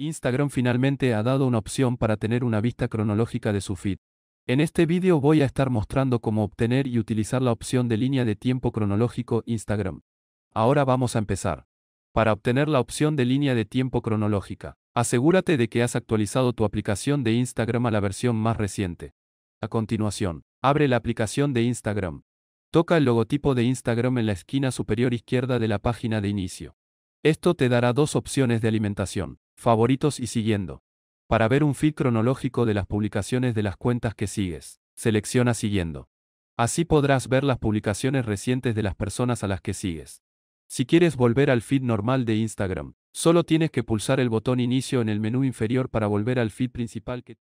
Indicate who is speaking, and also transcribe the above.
Speaker 1: Instagram finalmente ha dado una opción para tener una vista cronológica de su feed. En este vídeo voy a estar mostrando cómo obtener y utilizar la opción de línea de tiempo cronológico Instagram. Ahora vamos a empezar. Para obtener la opción de línea de tiempo cronológica, asegúrate de que has actualizado tu aplicación de Instagram a la versión más reciente. A continuación, abre la aplicación de Instagram. Toca el logotipo de Instagram en la esquina superior izquierda de la página de inicio. Esto te dará dos opciones de alimentación favoritos y siguiendo. Para ver un feed cronológico de las publicaciones de las cuentas que sigues, selecciona siguiendo. Así podrás ver las publicaciones recientes de las personas a las que sigues. Si quieres volver al feed normal de Instagram, solo tienes que pulsar el botón inicio en el menú inferior para volver al feed principal que